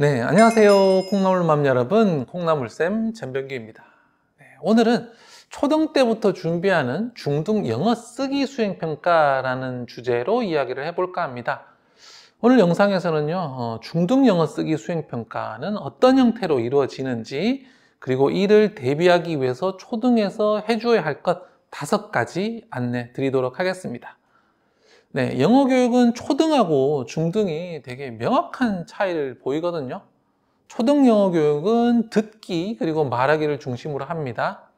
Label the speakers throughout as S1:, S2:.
S1: 네, 안녕하세요. 콩나물맘 여러분, 콩나물쌤 전병규입니다. 네, 오늘은 초등 때부터 준비하는 중등 영어 쓰기 수행평가라는 주제로 이야기를 해볼까 합니다. 오늘 영상에서는요, 어, 중등 영어 쓰기 수행평가는 어떤 형태로 이루어지는지, 그리고 이를 대비하기 위해서 초등에서 해줘야 할 것 다섯 가지 안내 드리도록 하겠습니다. 네, 영어 교육은 초등하고 중등이 되게 명확한 차이를 보이거든요. 초등 영어 교육은 듣기 그리고 말하기를 중심으로 합니다.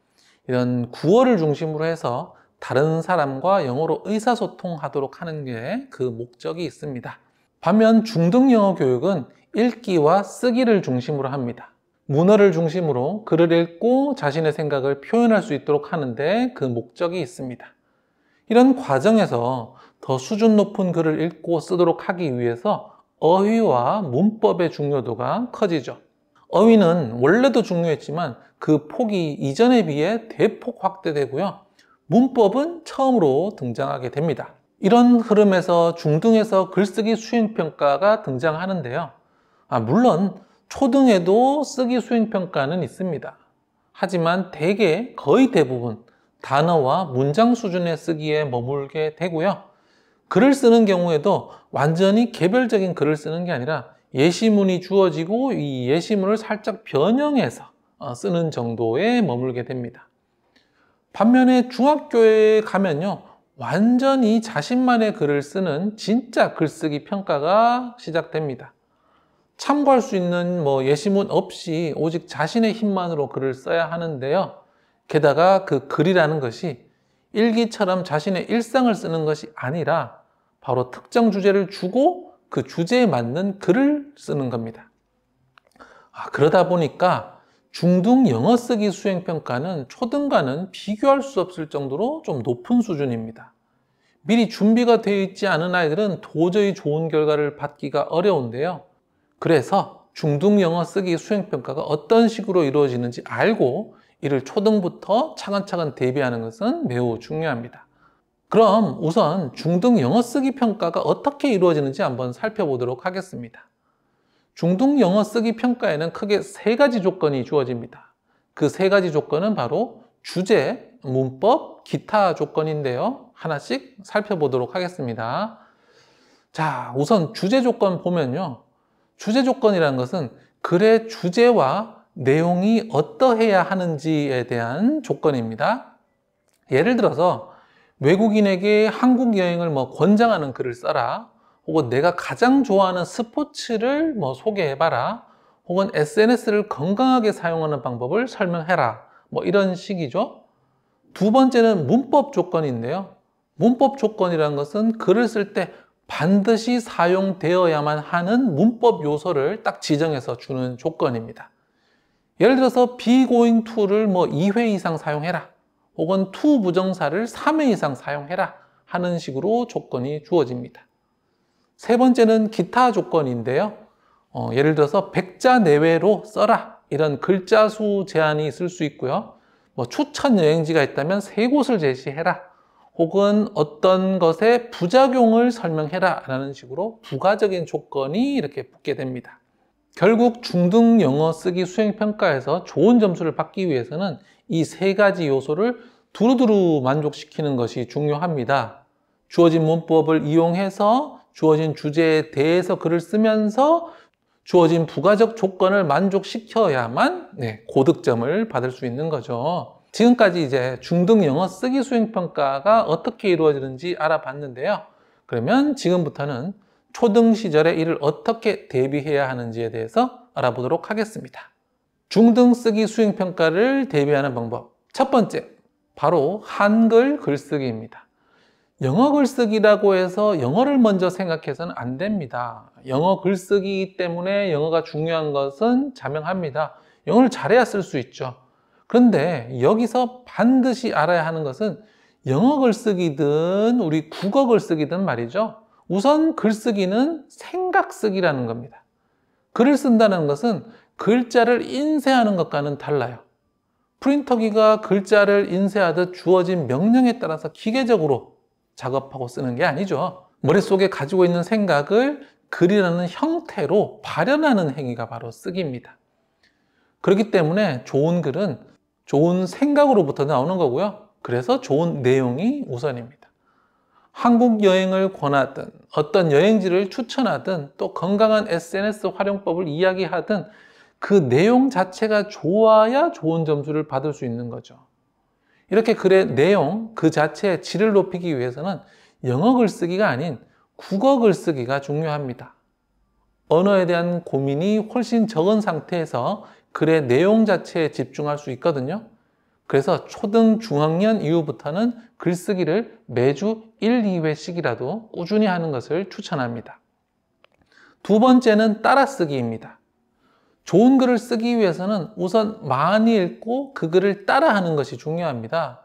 S1: 이런 구어를 중심으로 해서 다른 사람과 영어로 의사소통하도록 하는 게 그 목적이 있습니다. 반면 중등 영어 교육은 읽기와 쓰기를 중심으로 합니다. 문어를 중심으로 글을 읽고 자신의 생각을 표현할 수 있도록 하는데 그 목적이 있습니다. 이런 과정에서 더 수준 높은 글을 읽고 쓰도록 하기 위해서 어휘와 문법의 중요도가 커지죠. 어휘는 원래도 중요했지만 그 폭이 이전에 비해 대폭 확대되고요. 문법은 처음으로 등장하게 됩니다. 이런 흐름에서 중등에서 글쓰기 수행평가가 등장하는데요. 아, 물론 초등에도 쓰기 수행평가는 있습니다. 하지만 대개 거의 대부분 단어와 문장 수준의 쓰기에 머물게 되고요. 글을 쓰는 경우에도 완전히 개별적인 글을 쓰는 게 아니라 예시문이 주어지고 이 예시문을 살짝 변형해서 어, 쓰는 정도에 머물게 됩니다. 반면에 중학교에 가면요. 완전히 자신만의 글을 쓰는 진짜 글쓰기 평가가 시작됩니다. 참고할 수 있는 뭐 예시문 없이 오직 자신의 힘만으로 글을 써야 하는데요. 게다가 그 글이라는 것이 일기처럼 자신의 일상을 쓰는 것이 아니라 바로 특정 주제를 주고 그 주제에 맞는 글을 쓰는 겁니다. 아, 그러다 보니까 중등 영어 쓰기 수행 평가는 초등과는 비교할 수 없을 정도로 좀 높은 수준입니다. 미리 준비가 되어 있지 않은 아이들은 도저히 좋은 결과를 받기가 어려운데요. 그래서 중등 영어 쓰기 수행 평가가 어떤 식으로 이루어지는지 알고 이를 초등부터 차근차근 대비하는 것은 매우 중요합니다. 그럼 우선 중등 영어 쓰기 평가가 어떻게 이루어지는지 한번 살펴보도록 하겠습니다. 중등 영어 쓰기 평가에는 크게 세 가지 조건이 주어집니다. 그 세 가지 조건은 바로 주제, 문법, 기타 조건인데요. 하나씩 살펴보도록 하겠습니다. 자, 우선 주제 조건 보면요. 주제 조건이라는 것은 글의 주제와 내용이 어떠해야 하는지에 대한 조건입니다. 예를 들어서 외국인에게 한국 여행을 뭐 권장하는 글을 써라. 혹은 내가 가장 좋아하는 스포츠를 뭐 소개해봐라. 혹은 SNS를 건강하게 사용하는 방법을 설명해라. 뭐 이런 식이죠. 두 번째는 문법 조건인데요. 문법 조건이라는 것은 글을 쓸 때 반드시 사용되어야만 하는 문법 요소를 딱 지정해서 주는 조건입니다. 예를 들어서 비고잉 o i 를뭐 2회 이상 사용해라. 혹은 to 부정사를 3회 이상 사용해라 하는 식으로 조건이 주어집니다. 세 번째는 기타 조건인데요. 어, 예를 들어서 백자 내외로 써라 이런 글자 수 제한이 있을 수 있고요. 뭐 추천 여행지가 있다면 세 곳을 제시해라. 혹은 어떤 것의 부작용을 설명해라 라는 식으로 부가적인 조건이 이렇게 붙게 됩니다. 결국 중등 영어 쓰기 수행평가에서 좋은 점수를 받기 위해서는 이세 가지 요소를 두루두루 만족시키는 것이 중요합니다. 주어진 문법을 이용해서 주어진 주제에 대해서 글을 쓰면서 주어진 부가적 조건을 만족시켜야만 네, 고득점을 받을 수 있는 거죠. 지금까지 이제 중등 영어 쓰기 수행 평가가 어떻게 이루어지는지 알아봤는데요. 그러면 지금부터는 초등 시절에 이를 어떻게 대비해야 하는지에 대해서 알아보도록 하겠습니다. 중등 쓰기 수행 평가를 대비하는 방법 첫 번째 바로 한글 글쓰기입니다 영어 글쓰기라고 해서 영어를 먼저 생각해서는 안 됩니다 영어 글쓰기 때문에 영어가 중요한 것은 자명합니다 영어를 잘해야 쓸 수 있죠 그런데 여기서 반드시 알아야 하는 것은 영어 글쓰기든 우리 국어 글쓰기든 말이죠 우선 글쓰기는 생각 쓰기라는 겁니다 글을 쓴다는 것은 글자를 인쇄하는 것과는 달라요. 프린터기가 글자를 인쇄하듯 주어진 명령에 따라서 기계적으로 작업하고 쓰는 게 아니죠. 머릿속에 가지고 있는 생각을 글이라는 형태로 발현하는 행위가 바로 쓰기입니다. 그렇기 때문에 좋은 글은 좋은 생각으로부터 나오는 거고요. 그래서 좋은 내용이 우선입니다. 한국 여행을 권하든 어떤 여행지를 추천하든 또 건강한 SNS 활용법을 이야기하든 그 내용 자체가 좋아야 좋은 점수를 받을 수 있는 거죠. 이렇게 글의 내용 그 자체의 질을 높이기 위해서는 영어 글쓰기가 아닌 국어 글쓰기가 중요합니다. 언어에 대한 고민이 훨씬 적은 상태에서 글의 내용 자체에 집중할 수 있거든요. 그래서 초등, 중학년 이후부터는 글쓰기를 매주 1, 2회씩이라도 꾸준히 하는 것을 추천합니다. 두 번째는 따라쓰기입니다. 좋은 글을 쓰기 위해서는 우선 많이 읽고 그 글을 따라하는 것이 중요합니다.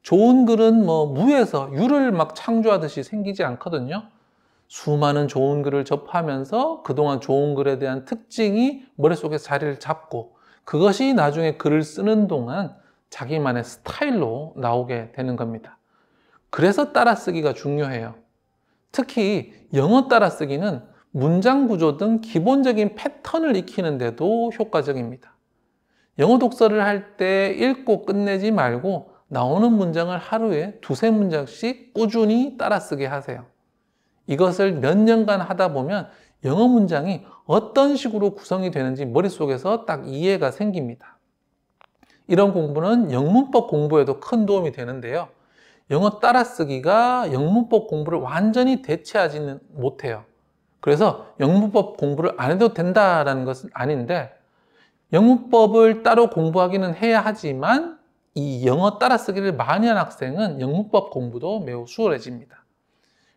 S1: 좋은 글은 뭐 무에서 유를 막 창조하듯이 생기지 않거든요. 수많은 좋은 글을 접하면서 그동안 좋은 글에 대한 특징이 머릿속에 자리를 잡고 그것이 나중에 글을 쓰는 동안 자기만의 스타일로 나오게 되는 겁니다. 그래서 따라쓰기가 중요해요. 특히 영어 따라쓰기는 문장 구조 등 기본적인 패턴을 익히는데도 효과적입니다. 영어 독서를 할 때 읽고 끝내지 말고 나오는 문장을 하루에 두세 문장씩 꾸준히 따라 쓰게 하세요. 이것을 몇 년간 하다 보면 영어 문장이 어떤 식으로 구성이 되는지 머릿속에서 딱 이해가 생깁니다. 이런 공부는 영문법 공부에도 큰 도움이 되는데요. 영어 따라쓰기가 영문법 공부를 완전히 대체하지는 못해요. 그래서 영문법 공부를 안 해도 된다라는 것은 아닌데 영문법을 따로 공부하기는 해야 하지만 이 영어 따라쓰기를 많이 한 학생은 영문법 공부도 매우 수월해집니다.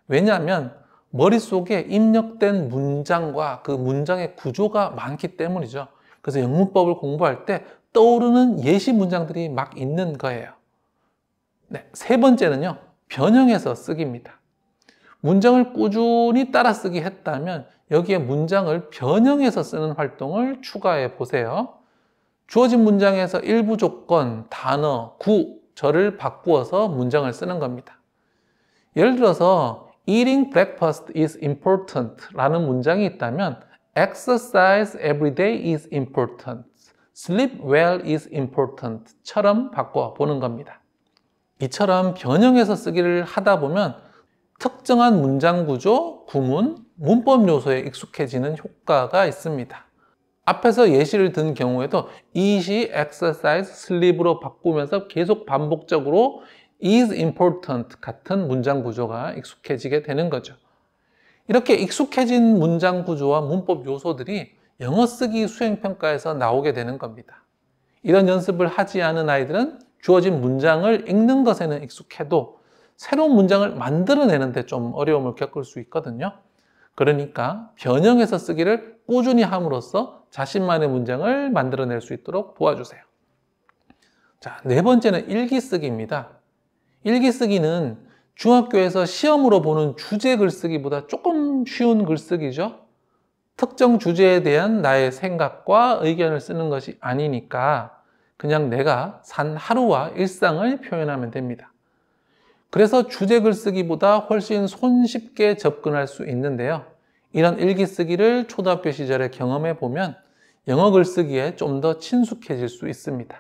S1: 왜냐하면 머릿속에 입력된 문장과 그 문장의 구조가 많기 때문이죠. 그래서 영문법을 공부할 때 떠오르는 예시 문장들이 막 있는 거예요. 네, 세 번째는요. 변형해서 쓰기입니다. 문장을 꾸준히 따라 쓰기 했다면 여기에 문장을 변형해서 쓰는 활동을 추가해 보세요. 주어진 문장에서 일부 조건, 단어, 구, 절을 바꾸어서 문장을 쓰는 겁니다. 예를 들어서 Eating breakfast is important 라는 문장이 있다면 Exercise every day is important. Sleep well is important. 처럼 바꿔 보는 겁니다. 이처럼 변형해서 쓰기를 하다 보면 특정한 문장 구조, 구문, 문법 요소에 익숙해지는 효과가 있습니다. 앞에서 예시를 든 경우에도 이시, exercise, sleep로 바꾸면서 계속 반복적으로 is important 같은 문장 구조가 익숙해지게 되는 거죠. 이렇게 익숙해진 문장 구조와 문법 요소들이 영어 쓰기 수행평가에서 나오게 되는 겁니다. 이런 연습을 하지 않은 아이들은 주어진 문장을 읽는 것에는 익숙해도 새로운 문장을 만들어내는데 좀 어려움을 겪을 수 있거든요. 그러니까 변형해서 쓰기를 꾸준히 함으로써 자신만의 문장을 만들어낼 수 있도록 도와주세요. 자, 네 번째는 일기 쓰기입니다. 일기 쓰기는 중학교에서 시험으로 보는 주제 글쓰기보다 조금 쉬운 글쓰기죠. 특정 주제에 대한 나의 생각과 의견을 쓰는 것이 아니니까 그냥 내가 산 하루와 일상을 표현하면 됩니다. 그래서 주제 글쓰기보다 훨씬 손쉽게 접근할 수 있는데요. 이런 일기 쓰기를 초등학교 시절에 경험해 보면 영어 글쓰기에 좀 더 친숙해질 수 있습니다.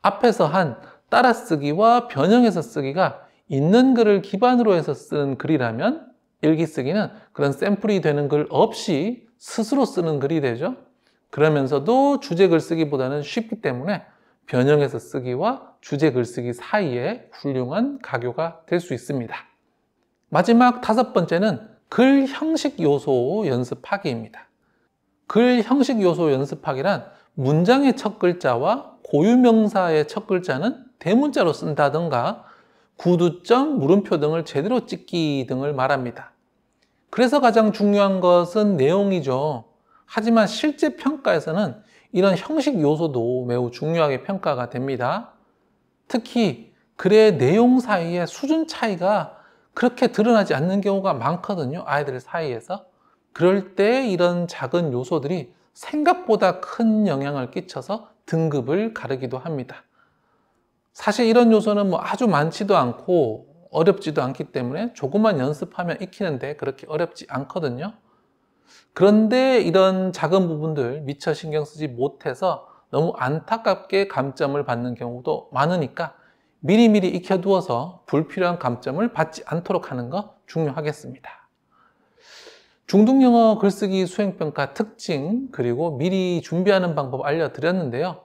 S1: 앞에서 한 따라쓰기와 변형해서 쓰기가 있는 글을 기반으로 해서 쓰는 글이라면 일기 쓰기는 그런 샘플이 되는 글 없이 스스로 쓰는 글이 되죠. 그러면서도 주제 글쓰기보다는 쉽기 때문에 변형해서 쓰기와 주제 글쓰기 사이에 훌륭한 가교가 될 수 있습니다. 마지막 다섯 번째는 글 형식 요소 연습하기입니다. 글 형식 요소 연습하기란 문장의 첫 글자와 고유명사의 첫 글자는 대문자로 쓴다든가 구두점, 물음표 등을 제대로 찍기 등을 말합니다. 그래서 가장 중요한 것은 내용이죠. 하지만 실제 평가에서는 이런 형식 요소도 매우 중요하게 평가가 됩니다. 특히 글의 내용 사이에 수준 차이가 그렇게 드러나지 않는 경우가 많거든요. 아이들 사이에서. 그럴 때 이런 작은 요소들이 생각보다 큰 영향을 끼쳐서 등급을 가르기도 합니다. 사실 이런 요소는 뭐 아주 많지도 않고 어렵지도 않기 때문에 조금만 연습하면 익히는데 그렇게 어렵지 않거든요. 그런데 이런 작은 부분들 미처 신경 쓰지 못해서 너무 안타깝게 감점을 받는 경우도 많으니까 미리미리 익혀두어서 불필요한 감점을 받지 않도록 하는 거 중요하겠습니다. 중등영어 글쓰기 수행평가 특징 그리고 미리 준비하는 방법 알려드렸는데요.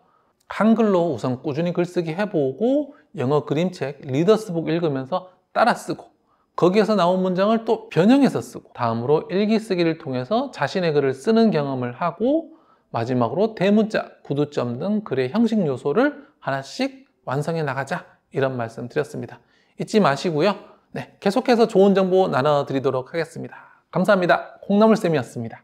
S1: 한글로 우선 꾸준히 글쓰기 해보고 영어 그림책 리더스북 읽으면서 따라 쓰고 거기에서 나온 문장을 또 변형해서 쓰고 다음으로 일기 쓰기를 통해서 자신의 글을 쓰는 경험을 하고 마지막으로 대문자, 구두점 등 글의 형식 요소를 하나씩 완성해 나가자 이런 말씀 드렸습니다. 잊지 마시고요. 네, 계속해서 좋은 정보 나눠드리도록 하겠습니다. 감사합니다. 콩나물쌤이었습니다.